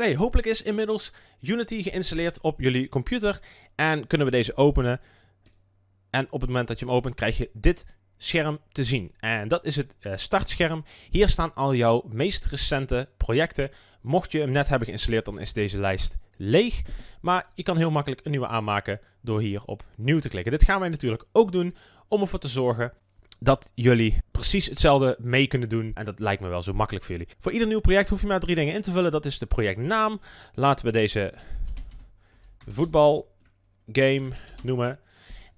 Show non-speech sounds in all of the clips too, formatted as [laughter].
Oké, hopelijk is inmiddels Unity geïnstalleerd op jullie computer. En kunnen we deze openen. En op het moment dat je hem opent, krijg je dit scherm te zien. En dat is het eh, startscherm. Hier staan al jouw meest recente projecten. Mocht je hem net hebben geïnstalleerd, dan is deze lijst leeg. Maar je kan heel makkelijk een nieuwe aanmaken door hier op nieuw te klikken. Dit gaan wij natuurlijk ook doen om ervoor te zorgen dat jullie precies hetzelfde mee kunnen doen. En dat lijkt me wel zo makkelijk voor jullie. Voor ieder nieuw project hoef je maar drie dingen in te vullen. Dat is de projectnaam. Laten we deze voetbalgame noemen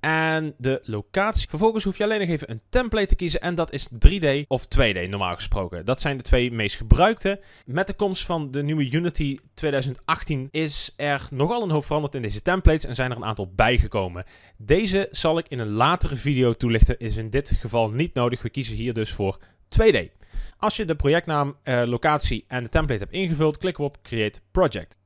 en de locatie. Vervolgens hoef je alleen nog even een template te kiezen en dat is 3D of 2D normaal gesproken. Dat zijn de twee meest gebruikte. Met de komst van de nieuwe Unity 2018 is er nogal een hoop veranderd in deze templates en zijn er een aantal bijgekomen. Deze zal ik in een latere video toelichten, is in dit geval niet nodig. We kiezen hier dus voor 2D. Als je de projectnaam, eh, locatie en de template hebt ingevuld, klikken we op Create Project.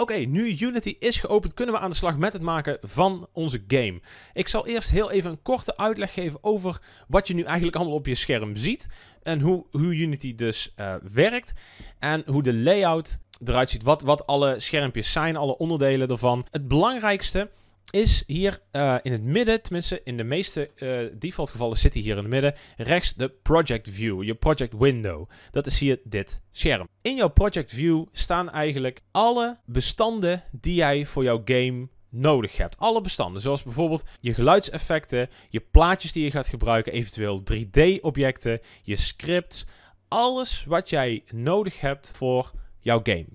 Oké, nu Unity is geopend, kunnen we aan de slag met het maken van onze game. Ik zal eerst heel even een korte uitleg geven over wat je nu eigenlijk allemaal op je scherm ziet. En hoe, hoe Unity dus eh, werkt. En hoe de layout eruit ziet. Wat, wat alle schermpjes zijn, alle onderdelen ervan. Het belangrijkste is hier eh, in het midden, tenminste in de meeste eh, default gevallen zit hij hier in het midden, rechts de project view, je project window. Dat is hier dit scherm. In jouw project view staan eigenlijk alle bestanden die jij voor jouw game nodig hebt. Alle bestanden, zoals bijvoorbeeld je geluidseffecten, je plaatjes die je gaat gebruiken, eventueel 3D-objecten, je scripts, alles wat jij nodig hebt voor jouw game.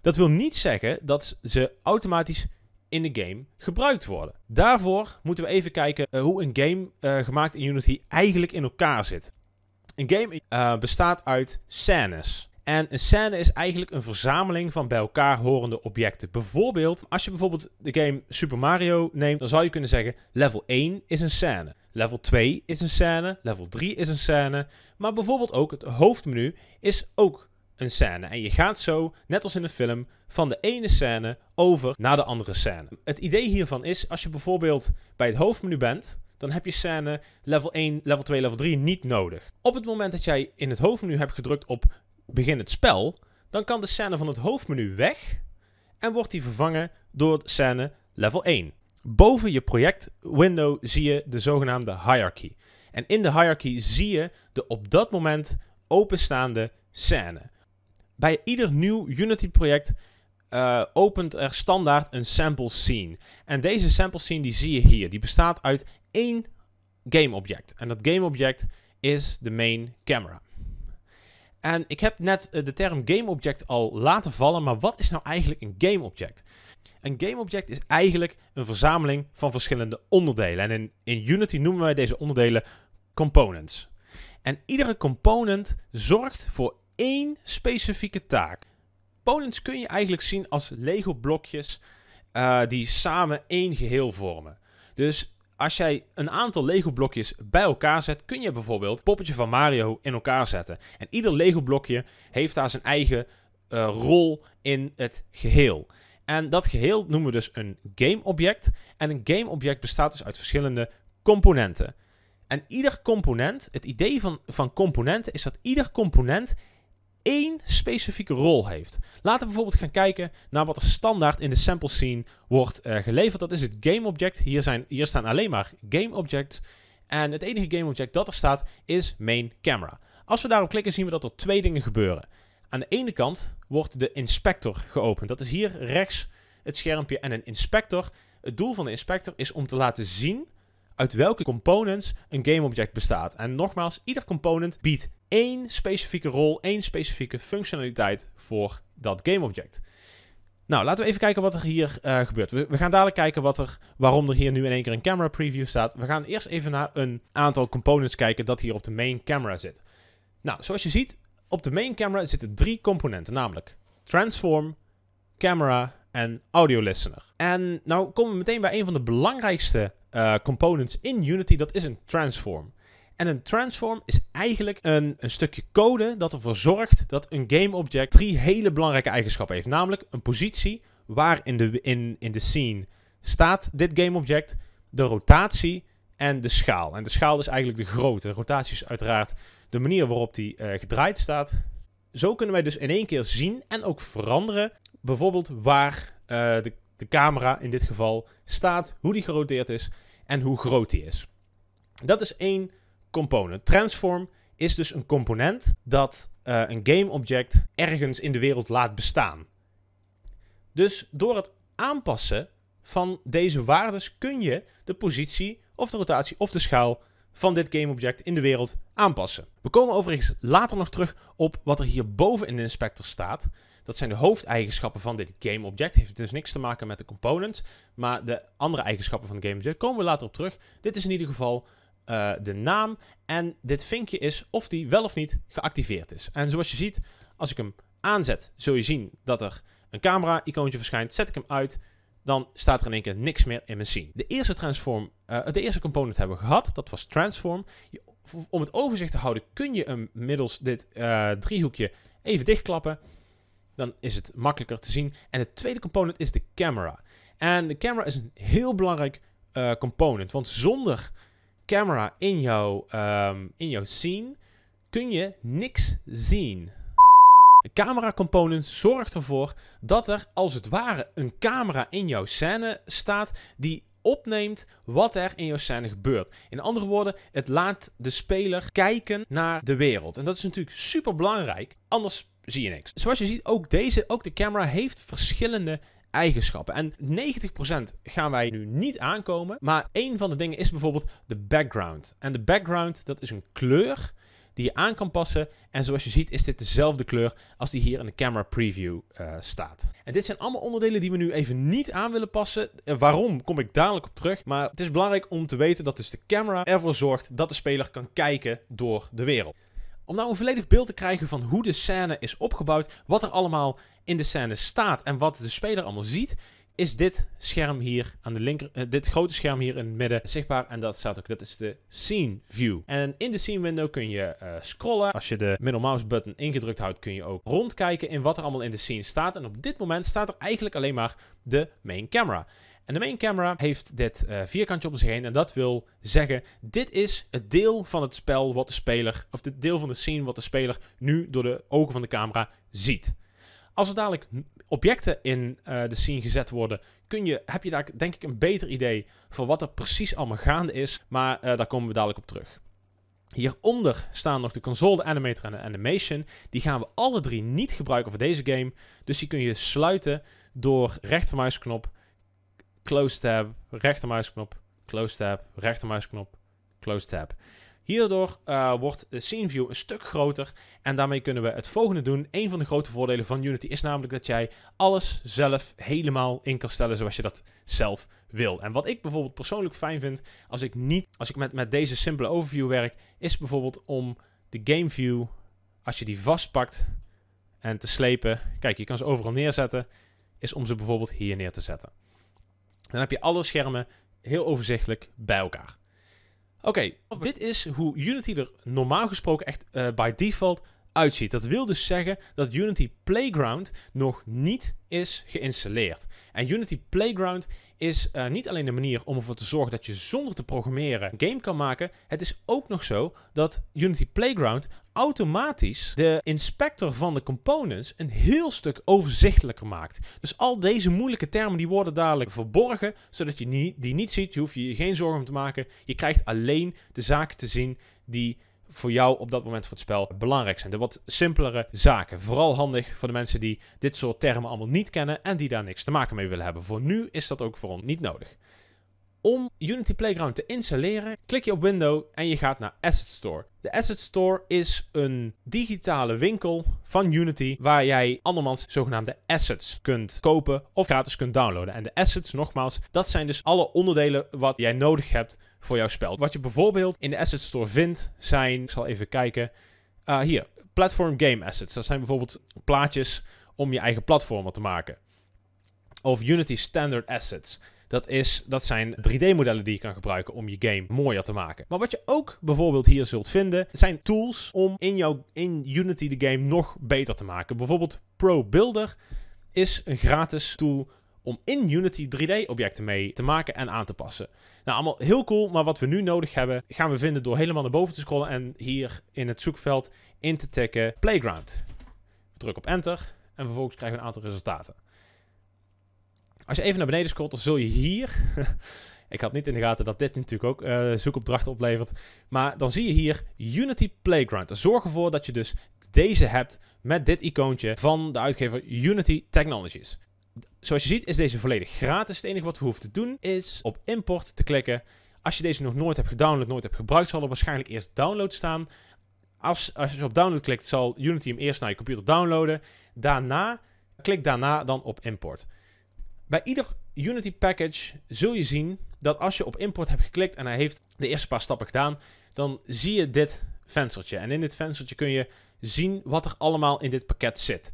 Dat wil niet zeggen dat ze automatisch in de game gebruikt worden. Daarvoor moeten we even kijken eh, hoe een game eh, gemaakt in Unity eigenlijk in elkaar zit. Een game eh, bestaat uit scènes. En een scène is eigenlijk een verzameling van bij elkaar horende objecten. Bijvoorbeeld, als je bijvoorbeeld de game Super Mario neemt, dan zou je kunnen zeggen: level 1 is een scène. Level 2 is een scène, level 3 is een scène. Maar bijvoorbeeld ook het hoofdmenu is ook scène. En je gaat zo, net als in een film, van de ene scène over naar de andere scène. Het idee hiervan is, als je bijvoorbeeld bij het hoofdmenu bent, dan heb je scène level 1, level 2, level 3 niet nodig. Op het moment dat jij in het hoofdmenu hebt gedrukt op begin het spel, dan kan de scène van het hoofdmenu weg en wordt die vervangen door scène level 1. Boven je project window zie je de zogenaamde hierarchy. En in de hierarchy zie je de op dat moment openstaande scène. Bij ieder nieuw Unity-project eh, opent er standaard een sample scene. En deze sample scene die zie je hier. Die bestaat uit één game object. En dat game object is de main camera. En ik heb net eh, de term game object al laten vallen, maar wat is nou eigenlijk een game object? Een game object is eigenlijk een verzameling van verschillende onderdelen. En in, in Unity noemen wij deze onderdelen components. En iedere component zorgt voor één specifieke taak. Ponents kun je eigenlijk zien als Lego-blokjes eh, die samen één geheel vormen. Dus als jij een aantal Lego-blokjes bij elkaar zet, kun je bijvoorbeeld het poppetje van Mario in elkaar zetten. En ieder Lego-blokje heeft daar zijn eigen eh, rol in het geheel. En dat geheel noemen we dus een game-object. En een game-object bestaat dus uit verschillende componenten. En ieder component, het idee van, van componenten is dat ieder component één specifieke rol heeft. Laten we bijvoorbeeld gaan kijken naar wat er standaard in de sample scene wordt eh, geleverd. Dat is het game object. Hier, zijn, hier staan alleen maar game objects. En het enige game object dat er staat is main camera. Als we daarop klikken zien we dat er twee dingen gebeuren. Aan de ene kant wordt de inspector geopend. Dat is hier rechts het schermpje en een inspector. Het doel van de inspector is om te laten zien uit welke components een game object bestaat. En nogmaals, ieder component biedt één specifieke rol, één specifieke functionaliteit voor dat GameObject. Nou, laten we even kijken wat er hier eh, gebeurt. We, gaan dadelijk kijken wat er, waarom er hier nu in één keer een camera preview staat. We gaan eerst even naar een aantal components kijken dat hier op de main camera zit. Nou, zoals je ziet, op de main camera zitten drie componenten, namelijk transform, camera en audio listener. En nou komen we meteen bij een van de belangrijkste eh, components in Unity, dat is een transform. En een transform is eigenlijk een, een stukje code dat ervoor zorgt dat een GameObject drie hele belangrijke eigenschappen heeft. Namelijk een positie waar in de, in, in de scene staat dit GameObject, de rotatie en de schaal. En de schaal is eigenlijk de grootte. De rotatie is uiteraard de manier waarop die eh, gedraaid staat. Zo kunnen wij dus in één keer zien en ook veranderen, bijvoorbeeld waar eh, de, de camera in dit geval staat, hoe die geroteerd is en hoe groot die is. Dat is één component. Transform is dus een component dat eh, een game object ergens in de wereld laat bestaan. Dus door het aanpassen van deze waardes kun je de positie of de rotatie of de schaal van dit gameobject in de wereld aanpassen. We komen overigens later nog terug op wat er hierboven in de inspector staat. Dat zijn de hoofdeigenschappen van dit gameobject. Heeft dus niks te maken met de components, maar de andere eigenschappen van het object komen we later op terug. Dit is in ieder geval eh, de naam. En dit vinkje is of die wel of niet geactiveerd is. En zoals je ziet, als ik hem aanzet, zul je zien dat er een camera-icoontje verschijnt. Zet ik hem uit, dan staat er in één keer niks meer in mijn scene. De eerste, transform, eh, de eerste component hebben we gehad, dat was transform. om het overzicht te houden kun je hem middels dit eh, driehoekje even dichtklappen. Dan is het makkelijker te zien. En het tweede component is de camera. En de camera is een heel belangrijk component, want zonder camera in jouw, ehm, in jouw scene kun je niks zien. De camera component zorgt ervoor dat er als het ware een camera in jouw scène staat die opneemt wat er in jouw scène gebeurt. In andere woorden, het laat de speler kijken naar de wereld. En dat is natuurlijk super belangrijk, anders zie je niks. Zoals je ziet, ook deze, ook de camera heeft verschillende eigenschappen. En 90% gaan wij nu niet aankomen. Maar een van de dingen is bijvoorbeeld de background. En de background, dat is een kleur die je aan kan passen. En zoals je ziet is dit dezelfde kleur als die hier in de camera preview eh, staat. En dit zijn allemaal onderdelen die we nu even niet aan willen passen. En waarom kom ik dadelijk op terug. Maar het is belangrijk om te weten dat dus de camera ervoor zorgt dat de speler kan kijken door de wereld. Om nou een volledig beeld te krijgen van hoe de scène is opgebouwd, wat er allemaal in de scène staat en wat de speler allemaal ziet, is dit scherm hier aan de linker, eh, dit grote scherm hier in het midden zichtbaar. En dat staat ook, dat is de scene view. En in de scene window kun je eh, scrollen. Als je de middle mouse button ingedrukt houdt, kun je ook rondkijken in wat er allemaal in de scene staat. En op dit moment staat er eigenlijk alleen maar de main camera. En de main camera heeft dit eh, vierkantje om zich heen. En dat wil zeggen, dit is het deel van het spel wat de speler, of het deel van de scene wat de speler nu door de ogen van de camera ziet. Als er dadelijk objecten in eh, de scene gezet worden, kun je, heb je daar denk ik een beter idee van wat er precies allemaal gaande is. Maar eh, daar komen we dadelijk op terug. Hieronder staan nog de console, de animator en de animation. Die gaan we alle drie niet gebruiken voor deze game. Dus die kun je sluiten door rechtermuisknop close tab, rechtermuisknop, close tab, rechtermuisknop, close tab. Hierdoor eh, wordt de scene view een stuk groter en daarmee kunnen we het volgende doen. Een van de grote voordelen van Unity is namelijk dat jij alles zelf helemaal in kan stellen zoals je dat zelf wil. En wat ik bijvoorbeeld persoonlijk fijn vind als ik, niet, als ik met, met deze simpele overview werk, is bijvoorbeeld om de game view, als je die vastpakt en te slepen, kijk je kan ze overal neerzetten, is om ze bijvoorbeeld hier neer te zetten. Dan heb je alle schermen heel overzichtelijk bij elkaar. Oké, dit is hoe Unity er normaal gesproken echt uh, by default uitziet. Dat wil dus zeggen dat Unity Playground nog niet is geïnstalleerd. En Unity Playground is eh, niet alleen de manier om ervoor te zorgen dat je zonder te programmeren een game kan maken. Het is ook nog zo dat Unity Playground automatisch de inspector van de components een heel stuk overzichtelijker maakt. Dus al deze moeilijke termen die worden dadelijk verborgen, zodat je die niet ziet. Je hoeft je geen zorgen om te maken. Je krijgt alleen de zaken te zien die voor jou op dat moment voor het spel belangrijk zijn. De wat simpelere zaken. Vooral handig voor de mensen die dit soort termen allemaal niet kennen en die daar niks te maken mee willen hebben. Voor nu is dat ook voor ons niet nodig. Om Unity Playground te installeren, klik je op Window en je gaat naar Asset Store. De Asset Store is een digitale winkel van Unity waar jij andermans zogenaamde assets kunt kopen of gratis kunt downloaden. En de assets, nogmaals, dat zijn dus alle onderdelen wat jij nodig hebt voor jouw spel. Wat je bijvoorbeeld in de Asset Store vindt zijn, ik zal even kijken, ah, hier, platform game assets. Dat zijn bijvoorbeeld plaatjes om je eigen platformer te maken. Of Unity Standard Assets. Dat, is, dat zijn 3D-modellen die je kan gebruiken om je game mooier te maken. Maar wat je ook bijvoorbeeld hier zult vinden, zijn tools om in, jouw, in Unity de game nog beter te maken. Bijvoorbeeld Pro Builder is een gratis tool om in Unity 3D-objecten mee te maken en aan te passen. Nou, allemaal heel cool, maar wat we nu nodig hebben, gaan we vinden door helemaal naar boven te scrollen en hier in het zoekveld in te tikken Playground. Druk op Enter en vervolgens krijgen we een aantal resultaten. Als je even naar beneden scrolt, dan zul je hier... [laughs] ik had niet in de gaten dat dit natuurlijk ook eh, zoekopdrachten oplevert. Maar dan zie je hier Unity Playground. Zorg ervoor dat je dus deze hebt met dit icoontje van de uitgever Unity Technologies. Zoals je ziet is deze volledig gratis. Het enige wat we hoeven te doen is op import te klikken. Als je deze nog nooit hebt gedownload, nooit hebt gebruikt, zal er waarschijnlijk eerst download staan. Als, als je dus op download klikt, zal Unity hem eerst naar je computer downloaden. Daarna, klik daarna dan op import. Bij ieder Unity package zul je zien dat als je op import hebt geklikt en hij heeft de eerste paar stappen gedaan, dan zie je dit venstertje. En in dit venstertje kun je zien wat er allemaal in dit pakket zit.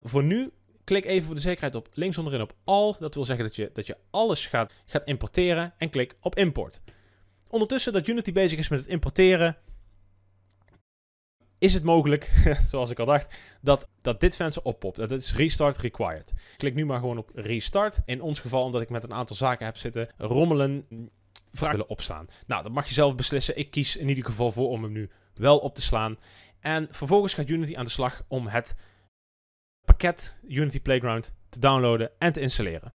Voor nu klik even voor de zekerheid op links onderin op All. Dat wil zeggen dat je, dat je alles gaat, gaat importeren en klik op Import. Ondertussen dat Unity bezig is met het importeren, is het mogelijk, [laughs] zoals ik al dacht, dat, dat dit venster oppopt. Dat is restart required. Ik klik nu maar gewoon op restart. In ons geval, omdat ik met een aantal zaken heb zitten rommelen, vraag willen opslaan. Nou, dat mag je zelf beslissen. Ik kies in ieder geval voor om hem nu wel op te slaan. En vervolgens gaat Unity aan de slag om het pakket Unity Playground te downloaden en te installeren.